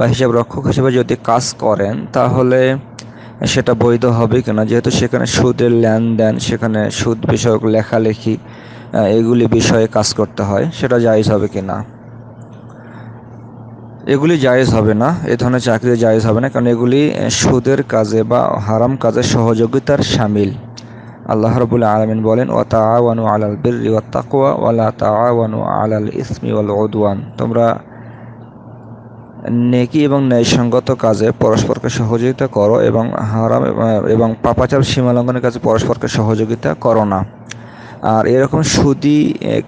বা হিসাব রক্ষক হিসেবে যদি কাজ করেন তাহলে সেটা বৈধ হবে কিনা যেহেতু সেখানে সুদের লেনদেন সেখানে সুদ বিষয়ক লেখালেখি এগুলি বিষয়ে কাজ করতে হয় সেটা জায়জ হবে কি না এগুলি জায়েজ হবে না এ ধরনের চাকরি জায়েজ হবে না কারণ এগুলি সুদের কাজে বা হারাম কাজে সহযোগিতার সামিল আল্লাহ রবুল আলমিন বলেন ও তা তাওয়ানু আলাল বিরি ও তা ওয়ালা তাওয়ানু আলাল ইসমি ওয়াল ওদওয়ান তোমরা নেকি এবং ন্যায়সঙ্গত কাজে পরস্পরকে সহযোগিতা করো এবং হারাম এবং পাপাচার সীমালঙ্ঘনের কাজে পরস্পরকে সহযোগিতা করো না আর এরকম সুদি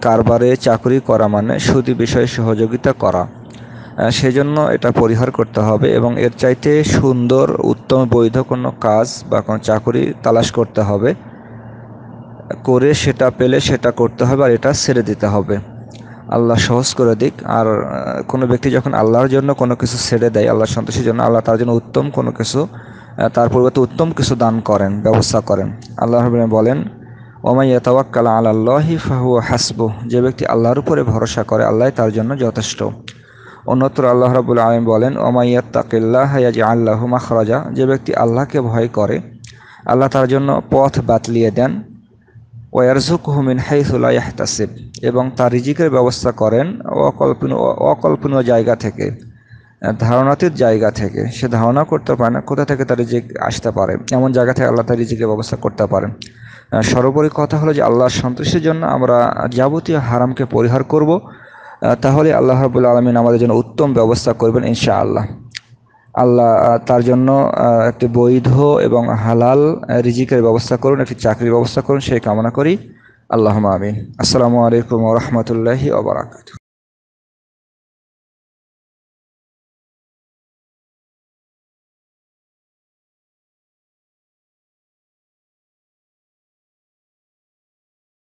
কারবারে চাকরি করা মানে সুদি বিষয়ে সহযোগিতা করা সেজন্য এটা পরিহার করতে হবে এবং এর চাইতে সুন্দর উত্তম বৈধ কোনো কাজ বা কোনো চাকরি তালাশ করতে হবে করে সেটা পেলে সেটা করতে হবে আর এটা ছেড়ে দিতে হবে আল্লাহ সহজ করে দিক আর কোনো ব্যক্তি যখন আল্লাহর জন্য কোনো কিছু ছেড়ে দেয় আল্লাহ সন্তোষের জন্য আল্লাহ তার জন্য উত্তম কোনো কিছু তার পরিবর্তে উত্তম কিছু দান করেন ব্যবস্থা করেন আল্লাহ বলেন ওমাইয়া তাওয়াক্কাল আল্লাহি ফাহু হাসব যে ব্যক্তি আল্লাহর উপরে ভরসা করে আল্লাহ তার জন্য যথেষ্ট অন্যত্র আল্লাহ রাবুল আলম বলেন ওমাইয়া তাকিল্লাহ হায়াজ আল্লাহ মাখরাজা যে ব্যক্তি আল্লাহকে ভয় করে আল্লাহ তার জন্য পথ বাতলিয়ে দেন ওয়ারজুক হুমিন হাইসুল্লা ইয়াহতাসিব এবং তার রিজিকের ব্যবস্থা করেন অকল্পনীয় অকল্পনীয় জায়গা থেকে ধারণাতীত জায়গা থেকে সে ধারণা করতে পারে না কোথা থেকে তার রিজিক আসতে পারে এমন জায়গা থেকে আল্লাহ তার রিজিকের ব্যবস্থা করতে পারেন সর্বোপরি কথা হলো যে আল্লাহর সন্তুষ্টির জন্য আমরা যাবতীয় হারামকে পরিহার করব তাহলে আল্লাহ রাবুল আলমিন আমাদের জন্য উত্তম ব্যবস্থা করবেন ইনশাআল্লাহ আল্লাহ তার জন্য একটি বৈধ এবং হালাল রিজিকের ব্যবস্থা করুন একটি চাকরির ব্যবস্থা করুন সেই কামনা করি আল্লাহ আমিন আসসালামু আলাইকুম রহমতুল্লাহি